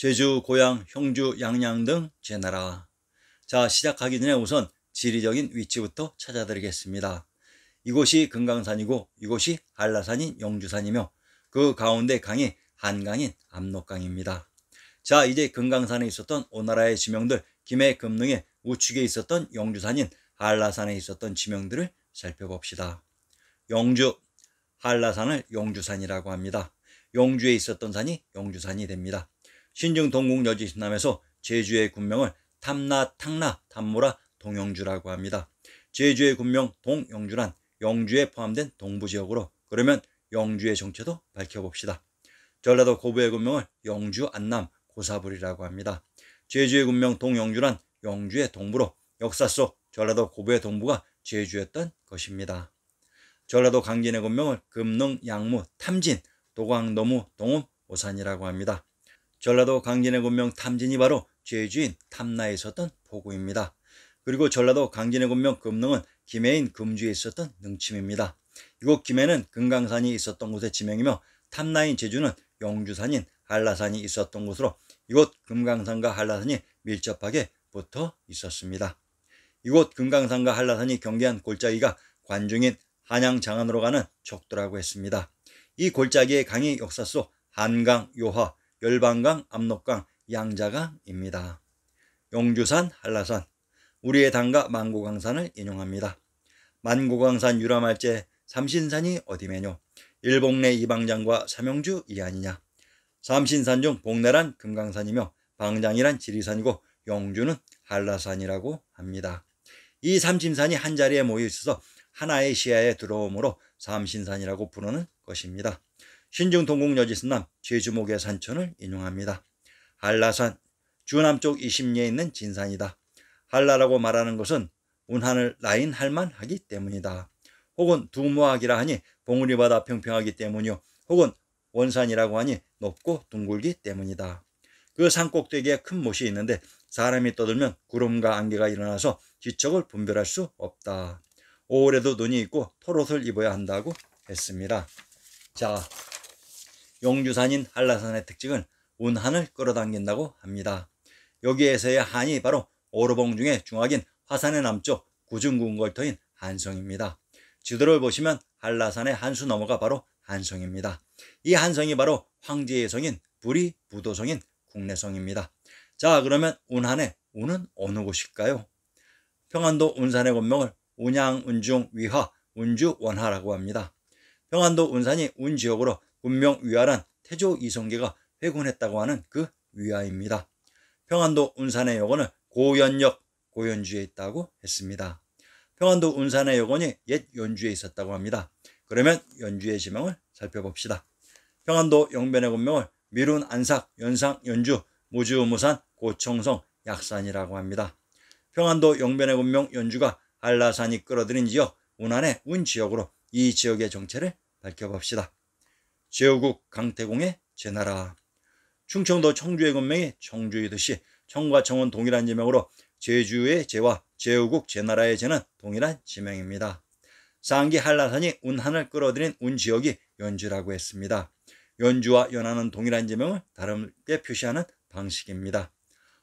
제주, 고향 형주, 양양 등 제 나라. 자, 시작하기 전에 우선 지리적인 위치부터 찾아드리겠습니다. 이곳이 금강산이고 이곳이 한라산인 영주산이며 그 가운데 강이 한강인 압록강입니다. 자, 이제 금강산에 있었던 오나라의 지명들, 김해 금릉의 우측에 있었던 영주산인 한라산에 있었던 지명들을 살펴봅시다. 영주, 한라산을 영주산이라고 합니다. 영주에 있었던 산이 영주산이 됩니다. 신증 동국여지 신남에서 제주의 군명을 탐나 탕나 탐모라 동영주라고 합니다. 제주의 군명 동영주란 영주에 포함된 동부지역으로 그러면 영주의 정체도 밝혀봅시다. 전라도 고부의 군명을 영주 안남 고사불이라고 합니다. 제주의 군명 동영주란 영주의 동부로 역사 속 전라도 고부의 동부가 제주였던 것입니다. 전라도 강진의 군명을 금능, 양무, 탐진, 도광, 노무 동음, 오산이라고 합니다. 전라도 강진의 군명 탐진이 바로 제주인 탐나에 있었던 포구입니다. 그리고 전라도 강진의 군명 금릉은 김해인 금주에 있었던 능침입니다. 이곳 김해는 금강산이 있었던 곳의 지명이며 탐나인 제주는 영주산인 한라산이 있었던 곳으로 이곳 금강산과 한라산이 밀접하게 붙어 있었습니다. 이곳 금강산과 한라산이 경계한 골짜기가 관중인 한양 장안으로 가는 척도라고 했습니다. 이 골짜기의 강의 역사 속 한강, 요하, 열방강, 압록강, 양자강입니다. 용주산, 한라산, 우리의 당가 만고강산을 인용합니다. 만고강산 유람할제 삼신산이 어디매뇨? 일봉내 이방장과 삼영주 이아니냐 삼신산 중봉내란 금강산이며 방장이란 지리산이고 영주는 한라산이라고 합니다. 이 삼신산이 한자리에 모여 있어서 하나의 시야에 들어오므로 삼신산이라고 부르는 것입니다. 신중동국여지스남 제주목의 산천을 인용합니다. 한라산, 주남쪽 20리에 있는 진산이다. 한라라고 말하는 것은 운하늘 라인 할만하기 때문이다. 혹은 두무하이라 하니 봉우리바다 평평하기 때문이요. 혹은 원산이라고 하니 높고 둥글기 때문이다. 그산 꼭대기에 큰 못이 있는데 사람이 떠들면 구름과 안개가 일어나서 지척을 분별할 수 없다. 5월에도 눈이 있고 털옷을 입어야 한다고 했습니다. 자, 용주산인 한라산의 특징은 운한을 끌어당긴다고 합니다. 여기에서의 한이 바로 오르봉 중의 중악인 화산의 남쪽 구중궁궐터인 한성입니다. 지도를 보시면 한라산의 한수 넘어가 바로 한성입니다. 이 한성이 바로 황제의 성인 불이 부도성인 국내성입니다. 자 그러면 운한의 운은 어느 곳일까요? 평안도 운산의 권명을 운양, 운중, 위화 운주, 원화라고 합니다. 평안도 운산이 운지역으로 운명 위아란 태조 이성계가 회군했다고 하는 그 위아입니다. 평안도 운산의 여건은 고연역 고연주에 있다고 했습니다. 평안도 운산의 여건이 옛 연주에 있었다고 합니다. 그러면 연주의 지명을 살펴봅시다. 평안도 영변의 군명을 미룬 안삭 연상 연주 무주 무산 고청성 약산이라고 합니다. 평안도 영변의 군명 연주가 한라산이 끌어들인 지역 운안의 운 지역으로 이 지역의 정체를 밝혀봅시다. 제후국 강태공의 제나라 충청도 청주의 건명이 청주이듯이 청과 청은 동일한 지명으로 제주의 제와 제후국 제나라의 제는 동일한 지명입니다. 상기 한라산이 운한을 끌어들인 운지역이 연주라고 했습니다. 연주와 연안은 동일한 지명을 다르게 표시하는 방식입니다.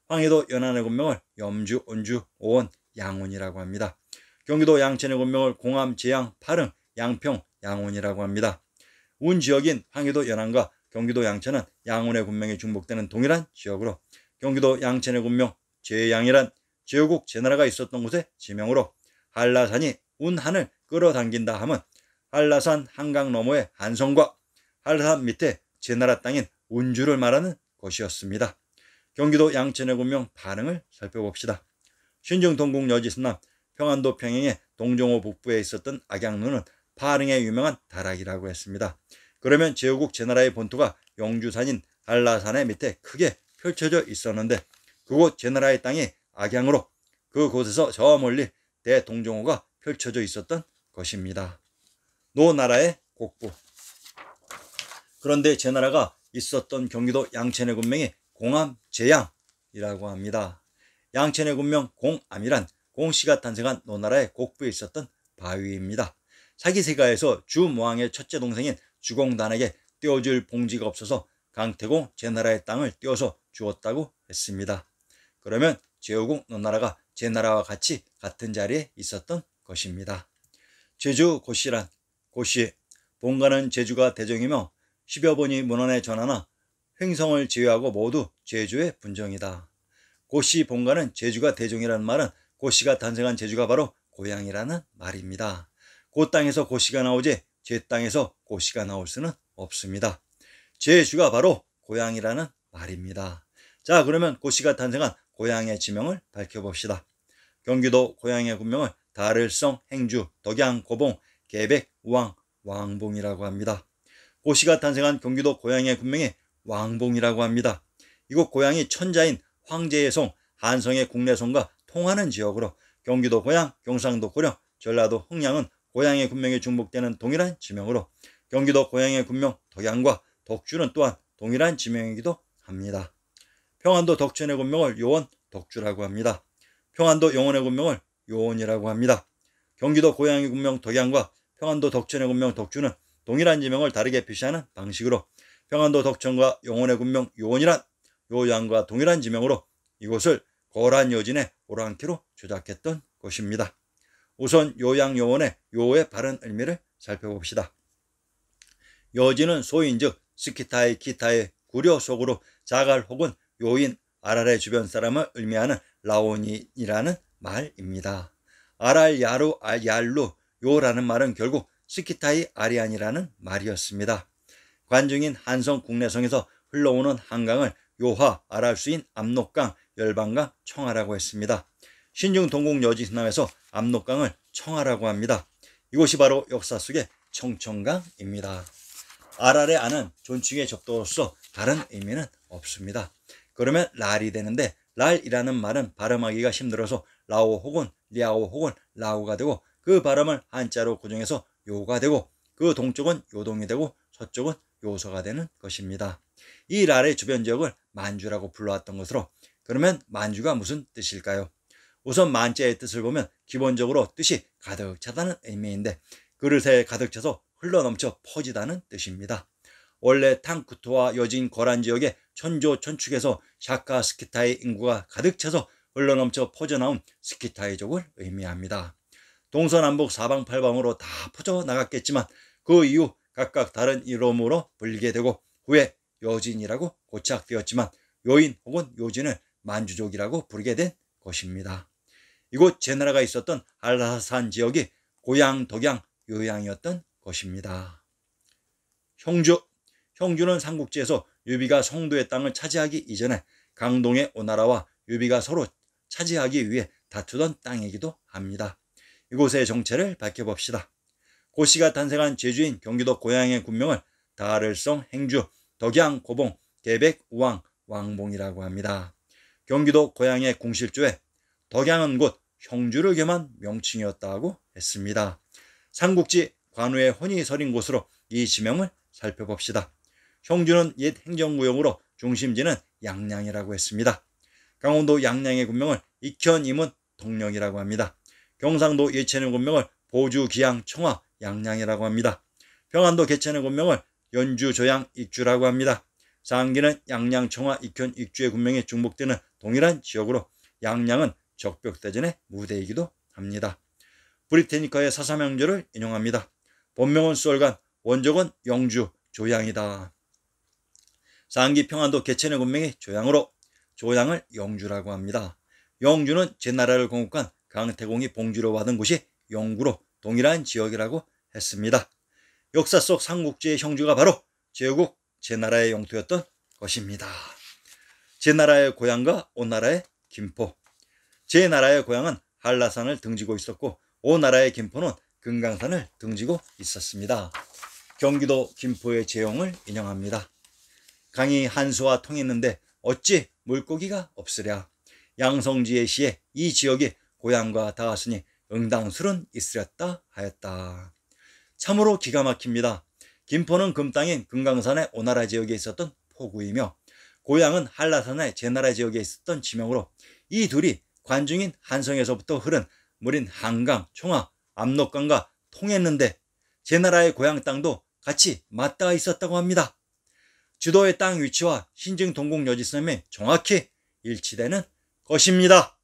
황해도 연안의 군명을 염주, 온주, 오원, 양운이라고 합니다. 경기도 양천의 군명을 공암, 제양, 파릉, 양평, 양운이라고 합니다. 운 지역인 황해도 연안과 경기도 양천은 양운의 군명이 중복되는 동일한 지역으로 경기도 양천의 군명 제양이란 제국 후 제나라가 있었던 곳의 지명으로 한라산이 운한을 끌어당긴다 함은 한라산 한강 너머의 한성과 한라산 밑에 제나라 땅인 운주를 말하는 것이었습니다. 경기도 양천의 군명 반응을 살펴봅시다. 신중동국 여지순남 평안도 평행의동종호 북부에 있었던 악양루는 파릉에 유명한 다락이라고 했습니다. 그러면 제후국 제나라의 본토가 영주산인 한라산의 밑에 크게 펼쳐져 있었는데 그곳 제나라의 땅이 악양으로 그곳에서 저 멀리 대동정호가 펼쳐져 있었던 것입니다. 노나라의 곡부 그런데 제나라가 있었던 경기도 양천의 군명이 공암 제양이라고 합니다. 양천의 군명 공암이란 공씨가 탄생한 노나라의 곡부에 있었던 바위입니다. 사기세가에서 주무왕의 첫째 동생인 주공단에게 떼어줄 봉지가 없어서 강태공 제나라의 땅을 떼어서 주었다고 했습니다. 그러면 제후궁 노나라가 제나라와 같이 같은 자리에 있었던 것입니다. 제주 고시란 고시 본가는 제주가 대정이며 십여 번이 문헌에 전하나 횡성을 제외하고 모두 제주의 분정이다. 고시 본가는 제주가 대종이라는 말은 고시가 탄생한 제주가 바로 고향이라는 말입니다. 그 땅에서 고시가 나오지 제 땅에서 고시가 나올 수는 없습니다. 제 주가 바로 고향이라는 말입니다. 자 그러면 고시가 탄생한 고향의 지명을 밝혀봅시다. 경기도 고향의 군명을 다를성, 행주, 덕양, 고봉, 계백, 우왕, 왕봉이라고 합니다. 고시가 탄생한 경기도 고향의 군명이 왕봉이라고 합니다. 이곳 고향이 천자인 황제의 성, 한성의 국내 성과 통하는 지역으로 경기도 고향, 경상도 고령, 전라도 흥양은 고양의 군명이 중복되는 동일한 지명으로 경기도 고양의 군명 덕양과 덕주는 또한 동일한 지명이기도 합니다. 평안도 덕천의 군명을 요원 덕주라고 합니다. 평안도 용원의 군명을 요원이라고 합니다. 경기도 고양의 군명 덕양과 평안도 덕천의 군명 덕주는 동일한 지명을 다르게 표시하는 방식으로 평안도 덕천과 용원의 군명 요원이란 요양과 동일한 지명으로 이곳을 거란 여진의 오랑캐로 조작했던 것입니다. 우선 요양요원의 요의 바른 의미를 살펴봅시다. 요지는 소인즉 스키타의 기타의 구려 속으로 자갈 혹은 요인 아랄의 주변 사람을 의미하는 라온이라는 말입니다. 아랄 야루 알얄루 아, 요라는 말은 결국 스키타이 아리안이라는 말이었습니다. 관중인 한성 국내성에서 흘러오는 한강을 요하, 아랄수인 압록강, 열방강, 청하라고 했습니다. 신중 동국 여지 서남에서 압록강을 청하라고 합니다. 이곳이 바로 역사 속의 청천강입니다. 아랄의 아는 존칭의 접도로서 다른 의미는 없습니다. 그러면 랄이 되는데 랄이라는 말은 발음하기가 힘들어서 라오 혹은 리아오 혹은 라오가 되고 그 발음을 한자로 고정해서 요가 되고 그 동쪽은 요동이 되고 서쪽은 요서가 되는 것입니다. 이 랄의 주변 지역을 만주라고 불러왔던 것으로 그러면 만주가 무슨 뜻일까요? 우선 만자의 뜻을 보면 기본적으로 뜻이 가득 차다는 의미인데 그릇에 가득 차서 흘러넘쳐 퍼지다는 뜻입니다. 원래 탕쿠토와 여진 거란 지역의 천조 천축에서 샤카 스키타의 인구가 가득 차서 흘러넘쳐 퍼져나온 스키타이족을 의미합니다. 동서남북 사방팔방으로 다 퍼져나갔겠지만 그 이후 각각 다른 이름으로 불리게 되고 후에 여진이라고 고착되었지만 요인 혹은 요진을 만주족이라고 부르게 된 것입니다. 이곳 제나라가 있었던 알라산 지역이 고향, 덕양, 요양이었던 것입니다. 형주, 형주는 삼국지에서 유비가 성도의 땅을 차지하기 이전에 강동의 오나라와 유비가 서로 차지하기 위해 다투던 땅이기도 합니다. 이곳의 정체를 밝혀봅시다. 고씨가 탄생한 제주인 경기도 고양의 군명을 다를성, 행주, 덕양, 고봉, 계백, 우왕, 왕봉이라고 합니다. 경기도 고양의 궁실주에 덕양은 곧 형주를 겸한 명칭이었다고 했습니다. 삼국지 관우의 혼이 서린 곳으로 이 지명을 살펴봅시다. 형주는 옛 행정구역으로 중심지는 양양이라고 했습니다. 강원도 양양의 군명을 익현임은 동령이라고 합니다. 경상도 예천의 군명을 보주, 기양, 청화, 양양이라고 합니다. 평안도 개천의 군명을 연주, 조양, 익주라고 합니다. 상기는 양양, 청화, 익현, 익주의 군명에 중복되는 동일한 지역으로 양양은 적벽대전의 무대이기도 합니다. 브리테니커의 사사명조를 인용합니다. 본명은 수월간, 원적은 영주, 조양이다. 상기 평안도 개천의 군명이 조양으로 조양을 영주라고 합니다. 영주는 제 나라를 공급한 강태공이 봉주로 받은 곳이 영구로 동일한 지역이라고 했습니다. 역사 속 삼국지의 형주가 바로 제국, 제 나라의 영토였던 것입니다. 제 나라의 고향과 온 나라의 김포, 제 나라의 고향은 한라산을 등지고 있었고 오 나라의 김포는 금강산을 등지고 있었습니다. 경기도 김포의 제용을 인용합니다. 강이 한수와 통했는데 어찌 물고기가 없으랴. 양성지의 시에 이 지역이 고향과 닿았으니 응당술은 있으렸다 하였다. 참으로 기가 막힙니다. 김포는 금땅인 금강산의 오나라 지역에 있었던 포구이며 고향은 한라산의 제나라 지역에 있었던 지명으로 이 둘이 관중인 한성에서부터 흐른 물인 한강, 총화, 압록강과 통했는데 제 나라의 고향 땅도 같이 맞닿아 있었다고 합니다. 주도의 땅 위치와 신증 동공 여지섬에 정확히 일치되는 것입니다.